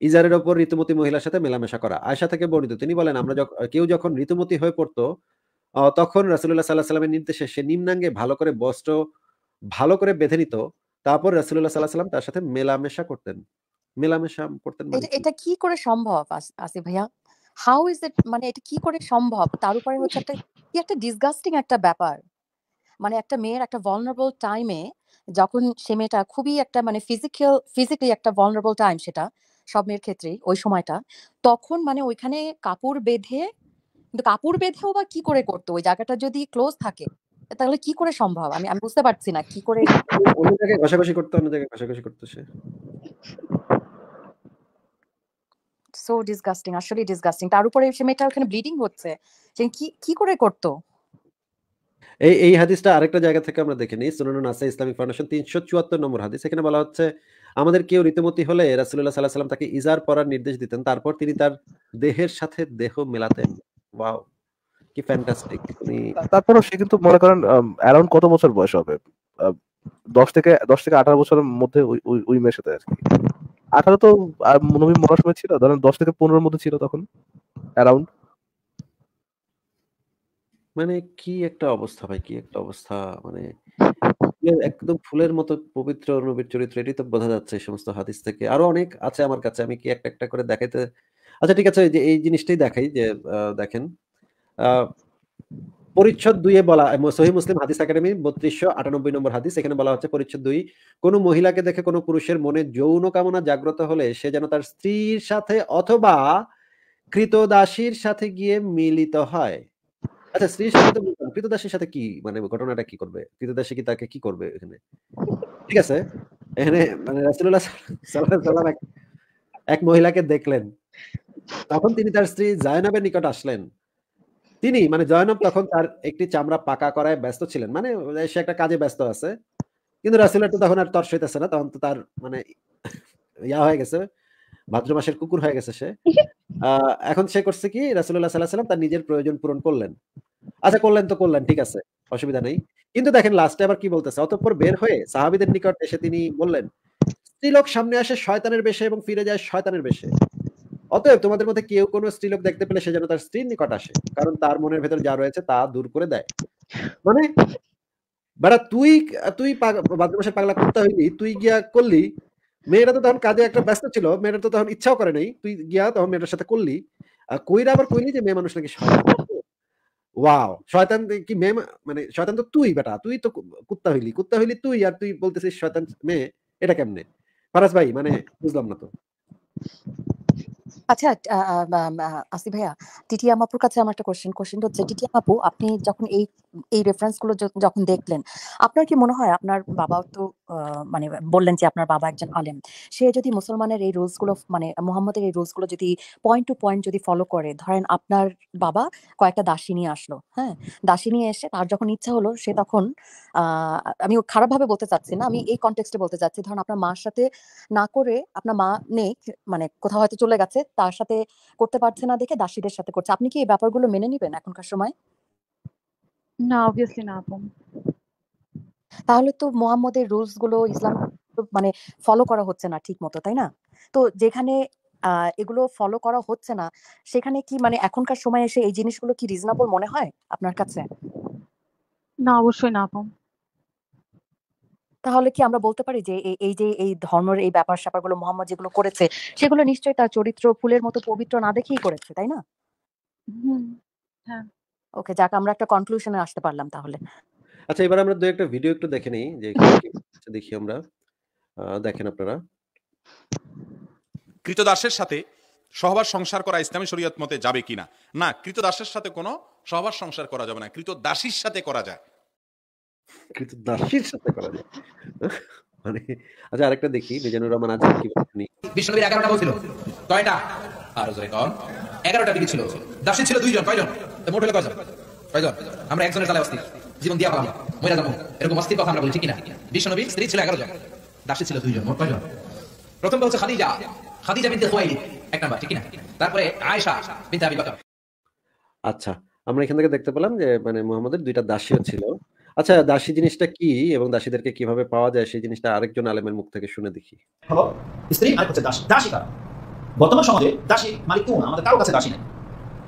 ইজারের ওপর ঋতুমতি মহিলার সাথে মেলামেশা করা আয়সা থেকে বর্ণিত তিনি বলেন আমরা কেউ যখন ঋতুমতি হয়ে পড়তো তখন রাসুল্লাহ সাল্লাহ সাল্লামের নির্দেশে সে নিম্নাঙ্গে ভালো করে বস্ত্র ভালো করে বেঁধে নিত তারপর রাসুল্লাহ সাল্লাহ সাল্লাম তার সাথে মেলামেশা করতেন মেলামেশা করতেন মানে এটা কি করে সম্ভব আসি ভাইয়া হাউ ইজ ইট মানে এটা কি করে সম্ভব তার উপরে হচ্ছে একটা কি একটা ডিসগাস্টিং একটা ব্যাপার মানে একটা মেয়ের একটা ভলনারেবল টাইমে যখন সে মেয়েটা খুবই একটা মানে ফিজিক্যাল ফিজিক্যালি একটা ভলনারেবল টাইম সেটা সব মেয়ের ক্ষেত্রেই ওই সময়টা তখন মানে ওইখানে কাপড় বেঁধে কিন্তু কাপড় বেঁধেও বা কি করে করতো ওই জায়গাটা যদি ক্লোজ থাকে তাহলে কি করে সম্ভব আমি আমি বুঝতে পারছি না কি করে অন্য জায়গায় ঘষাঘষি করতো অন্য জায়গায় ঘষাঘষি করতো সে সো ডিসগাস্টিং আসলে ডিসগাস্টিং তার উপরে সে মেয়েটা ওখানে ব্লিডিং হচ্ছে কি কি করে করতো এই এই হাদিসটা আরেকটা জায়গা থেকে আমরা দেখে নিই ইসলামিক ফাউন্ডেশন তিনশো চুয়াত্তর নম্বর হাদিস এখানে বলা হচ্ছে আমাদের কেউ রীতিমতি হলে রাসুল্লাহ সাল্লাহ সাল্লাম তাকে ইজার পরার নির্দেশ দিতেন তারপর তিনি তার দেহের সাথে দেহ মেলাতেন ওয়াও কি ফ্যান্টাস্টিক তারপরও সে কিন্তু মনে করেন অ্যারাউন্ড কত বছর বয়স হবে দশ থেকে দশ থেকে আঠারো বছরের মধ্যে ওই মেয়ের সাথে আর কি আঠারো তো নবী মরার সময় ছিল ধরেন দশ থেকে পনেরোর মধ্যে ছিল তখন অ্যারাউন্ড মানে কি একটা অবস্থা ভাই কি একটা অবস্থা মানে একদম ফুলের মতো পবিত্র নবীর চরিত্র এটি তো বোঝা যাচ্ছে এই সমস্ত হাদিস থেকে আরো অনেক আছে আমার কাছে আমি কি একটা একটা করে দেখাইতে আচ্ছা ঠিক আছে যে এই জিনিসটাই দেখাই যে দেখেন পরিচ্ছদ দুইয়ে বলা সহি মুসলিম হাদিস একাডেমি বত্রিশশো আটানব্বই নম্বর হাদিস এখানে বলা হচ্ছে পরিচ্ছদ দুই কোন মহিলাকে দেখে কোনো পুরুষের মনে যৌন কামনা জাগ্রত হলে সে যেন তার স্ত্রীর সাথে অথবা কৃতদাসীর সাথে গিয়ে মিলিত হয় আচ্ছা স্ত্রীর সাথে কৃতদাসীর সাথে কি মানে ঘটনাটা কি করবে কৃতদাসী কি তাকে কি করবে এখানে ঠিক আছে এখানে মানে রাসুল্লাহ এক মহিলাকে দেখলেন তখন তিনি তার স্ত্রী জায়নাবের নিকট আসলেন তিনি মানে জয়নব তখন তার একটি চামড়া পাকা করায় ব্যস্ত ছিলেন মানে সে একটা কাজে ব্যস্ত আছে কিন্তু রাসুলের তো তখন আর তর্স হইতেছে না তখন তো তার মানে ইয়া হয়ে গেছে ভাদ্র মাসের কুকুর হয়ে গেছে সে এখন সে করছে কি রাসুল্লাহ সাল্লাহ সাল্লাম তার নিজের প্রয়োজন পূরণ করলেন আচ্ছা করলেন তো করলেন ঠিক আছে অসুবিধা নেই কিন্তু দেখেন লাস্টে আবার কি বলতেছে অতঃপর বের হয়ে সাহাবিদের নিকট এসে তিনি বললেন স্ত্রী লোক সামনে আসে শয়তানের বেশে এবং ফিরে যায় শয়তানের বেশে অতএব তোমাদের মধ্যে কেউ কোনো স্ত্রীলোক দেখতে পেলে সে যেন তার স্ত্রীর নিকট আসে কারণ তার মনের ভেতর যা রয়েছে তা দূর করে দেয় মানে বেড়া তুই তুই ভাদ্রমাসের পাগলা করতে হইলি তুই গিয়া করলি মেয়েরা তো তখন কাজে একটা ব্যস্ত ছিল মেয়েটা তো তখন ইচ্ছাও করে নাই তুই গিয়া তখন মেয়েটার সাথে করলি আর কইরা আবার কইলি যে মেয়ে মানুষ নাকি ওয়াও শয়তান কি মেয়ে মানে শয়তান তো তুই বেটা তুই তো কুত্তা হইলি কুত্তা হইলি তুই আর তুই বলতেছিস শয়তান মেয়ে এটা কেমনে ফারাজ ভাই মানে বুঝলাম না তো আচ্ছা আসি ভাইয়া টিটি আমাপুর কাছে আমার একটা কোশ্চেন কোশ্চেন হচ্ছে টিটি আমাপু আপনি যখন এই এই গুলো যখন দেখলেন আপনার কি মনে হয় আপনার বাবাও তো মানে বললেন যে আপনার বাবা একজন আলেম সে যদি মুসলমানের এই রুলসগুলো মানে মোহাম্মদের এই রুলসগুলো যদি পয়েন্ট টু পয়েন্ট যদি ফলো করে ধরেন আপনার বাবা কয়েকটা দাসী নিয়ে আসলো হ্যাঁ দাসী নিয়ে এসে তার যখন ইচ্ছা হলো সে তখন আমি খারাপভাবে বলতে চাচ্ছি না আমি এই কনটেক্সটে বলতে চাচ্ছি ধরুন আপনার মার সাথে না করে আপনার মা নেই মানে কোথাও হয়তো চলে গেছে তার সাথে করতে পারছে না দেখে দাসীদের সাথে করছে আপনি কি এই ব্যাপারগুলো মেনে নেবেন এখনকার সময় না অবভিয়াসলি না আপু তাহলে তো মোহাম্মদের রুলস গুলো ইসলাম মানে ফলো করা হচ্ছে না ঠিক মতো তাই না তো যেখানে এগুলো ফলো করা হচ্ছে না সেখানে কি মানে এখনকার সময় এসে এই জিনিসগুলো কি রিজনেবল মনে হয় আপনার কাছে না অবশ্যই না আপু তাহলে কি আমরা বলতে পারি যে এই যে এই ধর্মের এই ব্যাপার গুলো মোহাম্মদ যেগুলো করেছে সেগুলো নিশ্চয়ই তার চরিত্র ফুলের মতো পবিত্র না দেখেই করেছে তাই না হ্যাঁ। ওকে যাক আমরা একটা কনক্লুশনে আসতে পারলাম তাহলে আচ্ছা এবার আমরা দু একটা ভিডিও একটু দেখে নেই যে দেখি আমরা দেখেন আপনারা কৃতদাসের সাথে সহবাস সংসার করা ইসলামী শরীয়ত মতে যাবে কিনা না কৃতদাসের সাথে কোনো সহবাস সংসার করা যাবে না কৃতদাসীর সাথে করা যায় কিন্তু দাসীর সাথে করা যায় মানে আচ্ছা আরেকটা দেখি মিজানুর রহমান আজ কি কয়টা আর জয় ছিল দাসী ছিল দুইজন কয়জন মোট হলো কয়জন কয়জন আমরা একজনের তালে অস্থির জীবন দিয়া পাবো এরকম অস্থির কথা আমরা বলি ঠিক না স্ত্রী ছিল জন দাসী ছিল দুইজন মোট কয়জন প্রথম হচ্ছে খাদিজা খাদিজা বিনতে এক নাম্বার ঠিক না তারপরে আয়েশা বিনতে আবি বকর আচ্ছা আমরা এখান থেকে দেখতে পেলাম যে মানে মোহাম্মদের দুইটা দাসীও ছিল আচ্ছা দাসী জিনিসটা কি এবং দাসীদেরকে কিভাবে পাওয়া যায় সেই জিনিসটা আরেকজন আলেমের মুখ থেকে শুনে দেখি হলো স্ত্রী আর হচ্ছে দাসী দাসী কারা বর্তমান সমাজে দাসী মালিক কেউ না আমাদের কারো কাছে দাসী নাই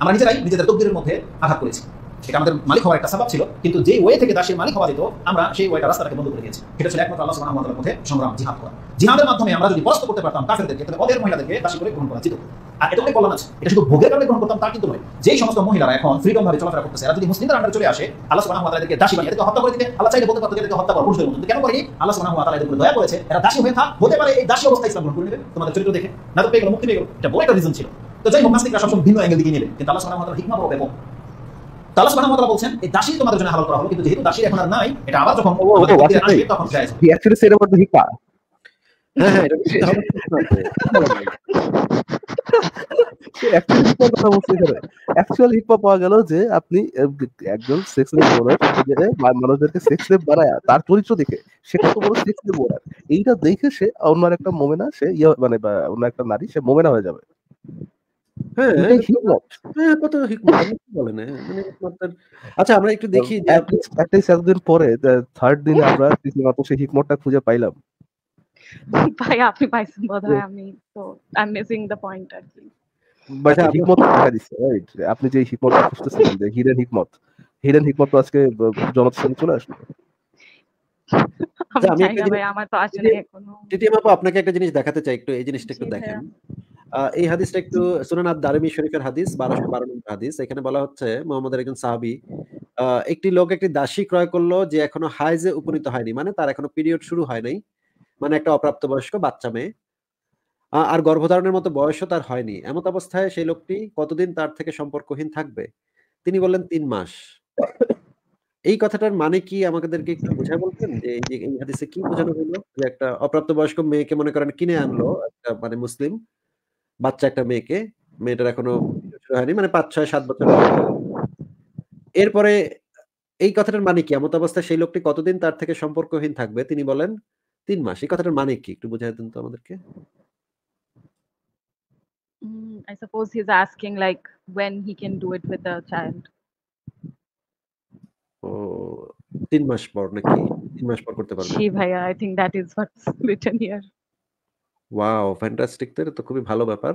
আমরা নিজেরাই নিজেদের তকদিরের মধ্যে আঘাত করেছি সেটা আমাদের মালিক হওয়ার একটা স্বভাব ছিল কিন্তু যে ওয়ে থেকে তার সেই মালিক হওয়া যেত আমরা সেই ওয়েটা রাস্তাটাকে বন্ধ করে দিয়েছি সেটা ছিল একমাত্র আল্লাহ সুবাহ আমাদের পথে সংগ্রাম জিহাদ করা জিহাদের মাধ্যমে আমরা যদি পরাস্ত করতে পারতাম কাফেরদেরকে তাহলে ওদের মহিলাদেরকে দাসী করে গ্রহণ করা যেত আর এটা অনেক কল্যাণ আছে এটা শুধু ভোগের কারণে গ্রহণ করতাম তা কিন্তু নয় যেই সমস্ত মহিলারা এখন ফ্রিডম ভাবে চলাফেরা করতেছে আর যদি মুসলিমদের আন্ডারে চলে আসে আল্লাহ সুবহানাহু ওয়া তাআলাকে দাসী বানিয়ে এদেরকে হত্যা করে দিতে আল্লাহ চাইলে বলতে পারতো এদেরকে হত্যা করা পুরুষদের মতো কেন করেনি আল্লাহ সুবহানাহু ওয়া তাআলা এদের দয়া করেছে এরা দাসী হয়ে থাক হতে পারে এই দাসী অবস্থায় ইসলাম গ্রহণ করে নেবে তোমাদের চরিত্র দেখে না তো পেয়ে গেল মুক্তি পেয়ে গেল এটা বড় একটা রিজন ছিল তো যাই হোক মাসিকরা সবসময় ভিন্ন অ্যাঙ্গেল দিকে নেবে কিন্তু আল্লাহ সুবহানাহু ওয়া তাআলা হিকমা বড় ব্যাপক আচ্ছা, আচ্ছা, হ্যাঁ, হ্যাঁ, পাওয়া যে আপনি একজন সেক্স মানুষদেরকে বানায় তার চরিত্র দেখে সে তো বড় এইটা দেখে সে অন্য একটা মোমেনা সে ইয়ে মানে অন্য একটা নারী সে মোমেনা হয়ে যাবে হ্যাঁ হ্যাঁ মানে আচ্ছা আমরা একটু এতদিন পরে থার্ড দিনে আমরা সেই খুঁজে পাইলাম আপনি পাইছেন আচ্ছা, দিচ্ছে রাইট আপনি যে হিকমত হিকমত আজকে জনতার চলে আসলো আচ্ছা, আপনাকে একটা জিনিস দেখাতে চাই একটু এই জিনিসটা একটু দেখেন এই হাদিসটা একটু সুনান আদ দারিমি শরীফের হাদিস বারোশো বারো নম্বর হাদিস এখানে বলা হচ্ছে মোহাম্মদের একজন সাহাবি একটি লোক একটি দাসী ক্রয় করলো যে এখনো হাইজে উপনীত হয়নি মানে তার এখনো পিরিয়ড শুরু হয় নাই মানে একটা অপ্রাপ্ত বয়স্ক বাচ্চা মেয়ে আর গর্ভধারণের মতো বয়সও তার হয়নি এমত অবস্থায় সেই লোকটি কতদিন তার থেকে সম্পর্কহীন থাকবে তিনি বললেন তিন মাস এই কথাটার মানে কি আমাদেরকে একটু বোঝায় বলতেন যে এই হাদিসে কি বোঝানো হলো যে একটা অপ্রাপ্ত বয়স্ক মেয়েকে মনে করেন কিনে আনলো একটা মানে মুসলিম বাচ্চা একটা মেয়েকে মেয়েটার এখনো হয়নি মানে পাঁচ ছয় সাত বছর এরপরে এই কথাটার মানে কি এমত অবস্থায় সেই লোকটি কতদিন তার থেকে সম্পর্কহীন থাকবে তিনি বলেন তিন মাস এই কথাটার মানে কি একটু বুঝাই দিন তো আমাদেরকে I suppose he's asking like when he can do it with a child. ও তিন মাস পর নাকি তিন মাস পর করতে পারবে জি ভাইয়া I think that is what's written here wow fantastic তো তো খুবই ভালো ব্যাপার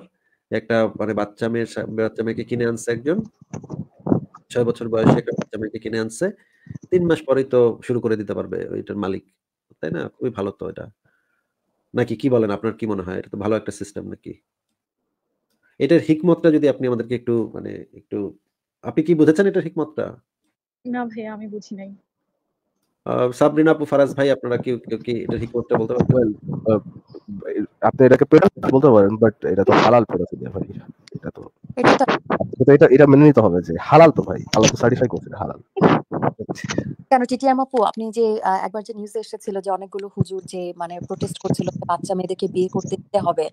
একটা মানে বাচ্চা মেয়ে বাচ্চা মেয়েকে কিনে আনছে একজন ছয় বছর বয়সে একটা বাচ্চা মেয়েকে কিনে আনছে তিন মাস পরেই তো শুরু করে দিতে পারবে ওইটার মালিক তাই না খুবই ভালো তো এটা নাকি কি বলেন আপনার কি মনে হয় এটা তো ভালো একটা সিস্টেম নাকি এটার হিকমতটা যদি আপনি আমাদেরকে একটু মানে একটু আপনি কি বুঝেছেন এটার হিকমতটা না ভাই আমি বুঝি নাই সাবরিনা আপু ফারাজ ভাই আপনারা কি কি এটা ঠিক করতে বলতে পারেন ওয়েল আপনি এটাকে প্রোডাক্ট বলতে পারেন বাট এটা তো হালাল প্রোডাক্ট ভাই এটা তো এটা এটা মেনে নিতে হবে যে হালাল তো ভাই হালাল তো সার্টিফাই করছে হালাল কেন টিটিআর মাপু আপনি যে একবার যে নিউজে এসেছিল যে অনেকগুলো হুজুর যে মানে প্রোটেস্ট করছিল বাচ্চা মেয়েদেরকে বিয়ে করতে দিতে হবে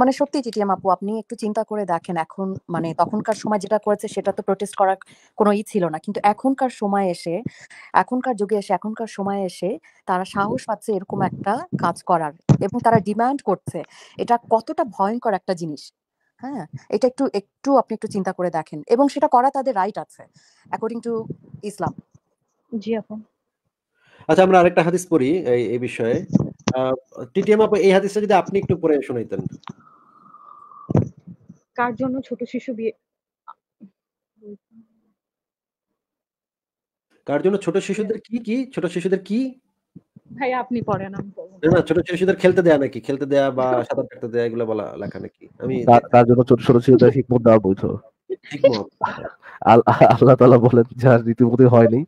মানে সত্যি টিটিআর মাপু আপনি একটু চিন্তা করে দেখেন এখন মানে তখনকার সময় যেটা করেছে সেটা তো প্রোটেস্ট করার কোনো ই ছিল না কিন্তু এখনকার সময় এসে এখনকার যুগে এসে এখনকার সময় এসে তারা সাহস পাচ্ছে এরকম একটা কাজ করার এবং তারা ডিমান্ড করছে এটা কতটা ভয়ঙ্কর একটা জিনিস হ্যাঁ এটা একটু একটু আপনি একটু চিন্তা করে দেখেন এবং সেটা করা তাদের রাইট আছে অ্যাকর্ডিং টু ইসলাম জি আপু আচ্ছা আমরা আরেকটা হাদিস পড়ি এই এই বিষয়ে টিটিএম আপু এই হাদিসটা যদি আপনি একটু পড়ে শোনাইতেন কার জন্য ছোট শিশু বিয়ে কার জন্য ছোট শিশুদের কি কি ছোট শিশুদের কি ভাই আপনি পড়েন আমি না ছোট ছোট শিশুদের খেলতে দেয়া নাকি খেলতে দেয়া বা [laughs] সাঁতার কাটতে দেয়া এগুলো বলা লেখা নাকি আমি তার জন্য ছোট ছোট শিশুদের হিকমত দেওয়া বৈধ আল্লাহ তাআলা বলেন যার রীতিমতো হয়নি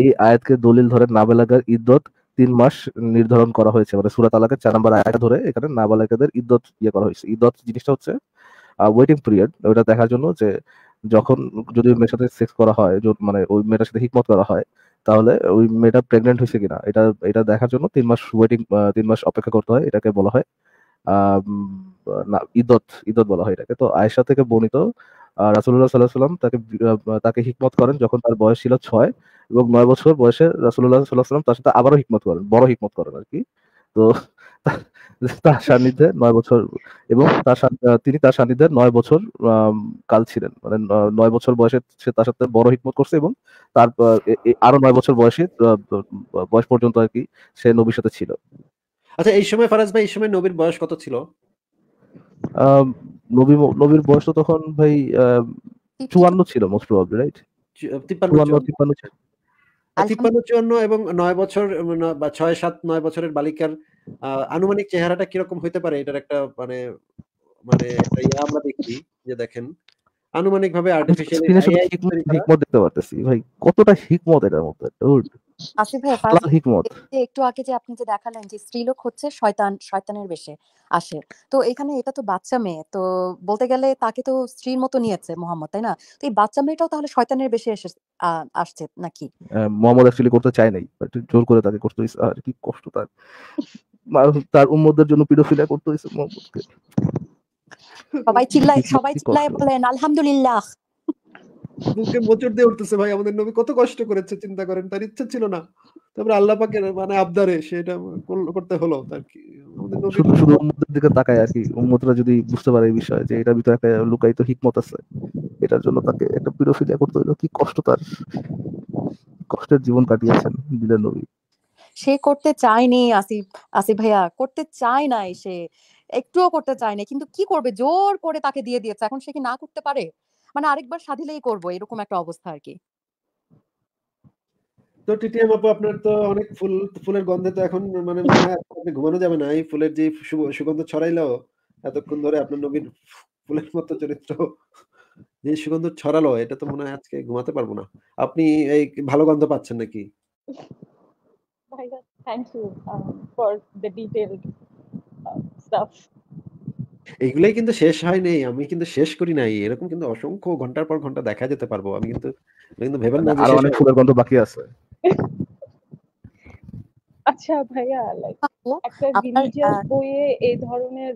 এই আয়াতকে দলিল ধরে নাবালাগার ইদ্দত তিন মাস নির্ধারণ করা হয়েছে মানে সুরাত আলাকের চার নাম্বার আয়াত ধরে এখানে নাবালাগাদের ইদ্দত ইয়ে করা হয়েছে ইদ্দত জিনিসটা হচ্ছে ওয়েটিং পিরিয়ড ওটা দেখার জন্য যে যখন যদি মেয়ের সাথে সেক্স করা হয় মানে ওই মেয়েটার সাথে হিকমত করা হয় তাহলে ওই মেয়েটা প্রেগনেন্ট হয়েছে কিনা এটা এটা দেখার জন্য তিন মাস ওয়েটিং তিন মাস অপেক্ষা করতে হয় এটাকে বলা হয় না ইদত ইদত বলা হয় এটাকে তো আয়েশা থেকে বর্ণিত রাসুল্লাহ সাল্লাহ সাল্লাম তাকে তাকে হিকমত করেন যখন তার বয়স ছিল ছয় এবং নয় বছর বয়সে রাসুল্লাহ সাল্লাহ সাল্লাম তার সাথে আবারও হিকমত করেন বড় হিকমত করেন আর কি তো তার সান্নিধ্যে নয় বছর এবং তার তিনি তার সান্নিধ্যে নয় বছর কাল ছিলেন মানে নয় বছর বয়সে সে তার সাথে বড় হিকমত করছে এবং তার আরো নয় বছর বয়সে বয়স পর্যন্ত আর কি সে নবীর সাথে ছিল আচ্ছা এই সময় ফারাজ ভাই এই সময় নবীর বয়স কত ছিল নবী নবীর বয়স তো তখন ভাই চুয়ান্ন ছিল মোস্ট প্রবাবলি রাইট তিপ্পান্ন তিপ্পান্ন তিপ্পান্ন চুয়ান্ন এবং নয় বছর বা ছয় সাত নয় বছরের বালিকার আনুমানিক চেহারাটা কিরকম হইতে পারে এটার একটা মানে মানে ইয়ে আমরা দেখি যে দেখেন আনুমানিক ভাবে আর্টিফিশিয়াল হিকমত দেখতে পারতেছি ভাই কতটা হিকমত এটার মধ্যে হিকমত একটু আগে যে আপনি যে দেখালেন যে স্ত্রীলোক হচ্ছে শয়তান শয়তানের বেশে আসে তো এখানে এটা তো বাচ্চা মেয়ে তো বলতে গেলে তাকে তো স্ত্রীর মতো নিয়েছে মোহাম্মদ তাই না তো এই বাচ্চা মেয়েটাও তাহলে শয়তানের বেশে এসে আসছে নাকি মোহাম্মদ অ্যাকচুয়ালি করতে চায় নাই জোর করে তাকে করতে আর কি কষ্ট তার তার উম্মদের জন্য পিডোফিলিয়া করতে হয়েছে মোহাম্মদকে সবাই চিল্লায় সবাই চিল্লায় বলেন আলহামদুলিল্লাহ মোচড় দিয়ে উঠতেছে ভাই আমাদের নবী কত কষ্ট করেছে চিন্তা করেন তার ইচ্ছা ছিল না তারপরে আল্লাহ মানে আবদারে সেটা করতে হলো তার কি শুধু শুধু দিকে তাকায় আর কি উম্মতরা যদি বুঝতে পারে এই বিষয়ে যে এটা ভিতরে একটা লুকায়িত হিকমত আছে এটার জন্য তাকে একটা পিরোফিলিয়া করতে হলো কি কষ্ট তার কষ্টের জীবন কাটিয়েছেন দিলেন নবী সে করতে চায়নি আসিফ আসিফ ভাইয়া করতে চায় নাই সে একটুও করতে চায় না কিন্তু কি করবে জোর করে তাকে দিয়ে দিয়েছে এখন সে কি না করতে পারে মানে আরেকবার সাধিলেই করব এরকম একটা অবস্থা আর কি তো টিটিএম আপু আপনার তো অনেক ফুল ফুলের গন্ধে তো এখন মানে আপনি ঘুমানো যাবে না এই ফুলের যে সুগন্ধ ছড়াইলো এতক্ষণ ধরে আপনার নবীন ফুলের মতো চরিত্র যে সুগন্ধ ছড়ালো এটা তো মনে হয় আজকে ঘুমাতে পারবো না আপনি এই ভালো গন্ধ পাচ্ছেন নাকি Tiger. Thank you um, for the detailed uh, stuff. এগুলাই কিন্তু শেষ হয় নাই আমি কিন্তু শেষ করি নাই এরকম কিন্তু অসংখ্য ঘন্টার পর ঘন্টা দেখা যেতে পারবো আমি কিন্তু কিন্তু ভেবে না আর অনেক ফুলের গন্ধ বাকি আছে আচ্ছা ভাইয়া লাইক একটা রিলিজিয়াস বইয়ে এই ধরনের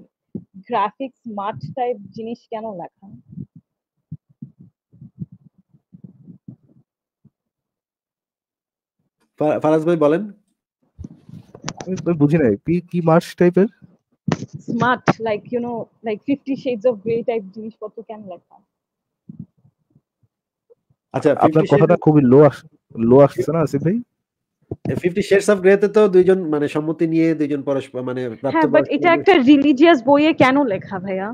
গ্রাফিক্স মাঠ টাইপ জিনিস কেন লেখা ফারাজ ভাই বলেন আমি বুঝি না কি কি মার্চ টাইপের smart like you know like 50 shades of grey type জিনিসপত্র কেন লেখা আচ্ছা আপনার কথাটা খুবই লো লো আসছে না আসিফ ভাই ফিফটি শেডস অফ গ্রে তে তো দুইজন মানে সম্মতি নিয়ে দুইজন পরস্পর মানে হ্যাঁ বাট এটা একটা রিলিজিয়াস বইয়ে কেন লেখা ভাইয়া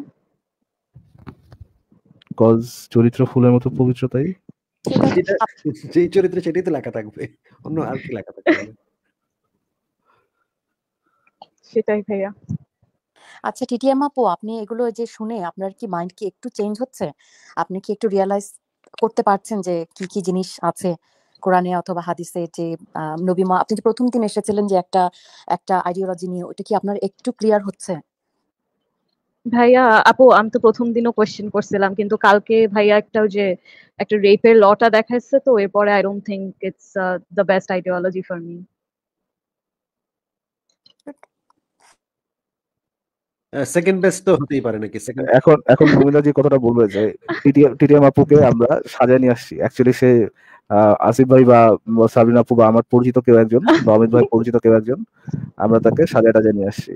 কজ চরিত্র ফুলের মতো পবিত্রতাই যে চরিত্র সেটাই তো লেখা থাকবে অন্য আর কি লেখা থাকবে সেটাই ভাইয়া আচ্ছা টিটিএম আপু আপনি এগুলো যে শুনে আপনার কি মাইন্ড কি একটু চেঞ্জ হচ্ছে আপনি কি একটু রিয়ালাইজ করতে পারছেন যে কি কি জিনিস আছে কোরআনে অথবা হাদিসে যে নবীমা আপনি যে প্রথম দিন এসেছিলেন যে একটা একটা আইডিওলজি নিয়ে ওটা কি আপনার একটু ক্লিয়ার হচ্ছে ভাইয়া আপু আমি তো প্রথম দিনও কোয়েশ্চেন করছিলাম কিন্তু কালকে ভাইয়া একটা যে একটা রেপের লটা দেখাচ্ছে তো এরপরে I don't think it's the best ideology for me second best তো হতেই পারে নাকি এখন এখন যে কথাটা বলবে যে টিটিএম আপুকে আমরা সাজায় নিয়ে আসছি অ্যাকচুয়ালি সে আসিফ ভাই বা সাবিনা আপু বা আমার পরিচিত কেউ একজন বা অমিত ভাই পরিচিত কেউ একজন আমরা তাকে সাজায় টাজায় নিয়ে আসছি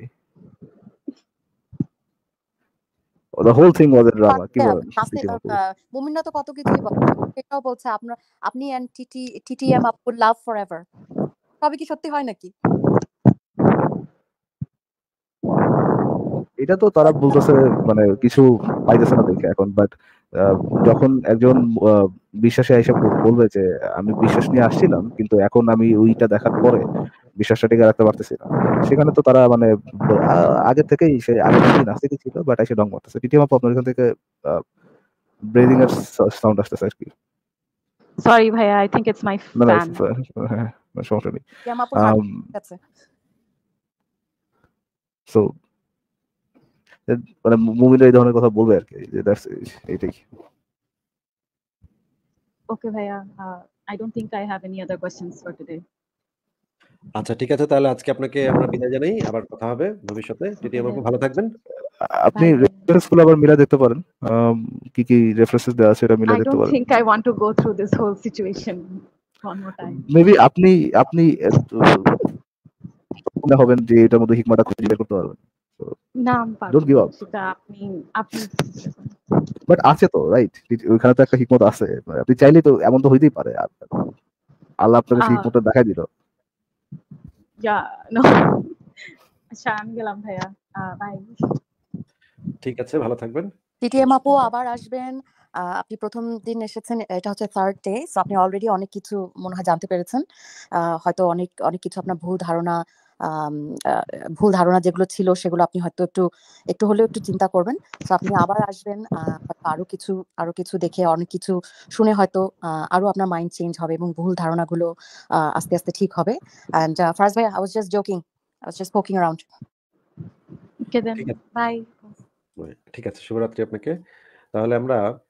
কত কিছু বলছে আপনার আপনি টিটি টিটিএম লাভ তবে কি সত্যি হয় নাকি এটা তো তারা বলতেছে মানে কিছু পাইতেছে না দেখে এখন বাট যখন একজন বিশ্বাসে এসে বলবে যে আমি বিশ্বাস নিয়ে আসছিলাম কিন্তু এখন আমি ওইটা দেখার পরে বিশ্বাসটা টিকে রাখতে পারতেছি না সেখানে তো তারা মানে আগে থেকেই সে আগে থেকে নাস্তিকই ছিল বাট এসে ডং মারতেছে পিটিএম আপনার এখান থেকে ব্রেদিং এর সাউন্ড আসতেছে আর কি সরি ভাইয়া I think it's my fan সমস্যা নেই সো মানে মুমিনরা এই ধরনের কথা বলবে আর কি যে দ্যাটস এইটাই ওকে ভাইয়া I don't think I have any other questions for today আচ্ছা ঠিক আছে তাহলে আজকে আপনাকে আমরা বিদায় জানাই আবার কথা হবে ভবিষ্যতে যদি আমার ভালো থাকবেন আপনি রেফারেন্স গুলো আবার মিলা দেখতে পারেন কি কি রেফারেন্সেস দেওয়া আছে এটা মিলা দেখতে পারেন I don't think I want to go through this whole situation maybe আপনি আপনি মনে হবেন যে এটার মধ্যে হিকমাটা খুঁজে বের করতে পারবেন আপনি আমি গেলাম ভাইয়া ঠিক আছে ভালো থাকবেন আপু আবার আসবেন আপনি প্রথম দিন এসেছেন এটা হচ্ছে থার্ড ডে আপনি অলরেডি অনেক কিছু মনে হয় জানতে পেরেছেন হয়তো অনেক অনেক কিছু আপনার ভুল ধারণা ভুল ধারণা যেগুলো ছিল সেগুলো আপনি হয়তো একটু একটু হলেও একটু চিন্তা করবেন তো আপনি আবার আসবেন আরো কিছু আরো কিছু দেখে অনেক কিছু শুনে হয়তো আরো আপনার মাইন্ড চেঞ্জ হবে এবং ভুল ধারণাগুলো আস্তে আস্তে ঠিক হবে এন্ড ফার্স্ট ভাই I was just joking I was just poking around ঠিক আছে শুভরাত্রি আপনাকে তাহলে আমরা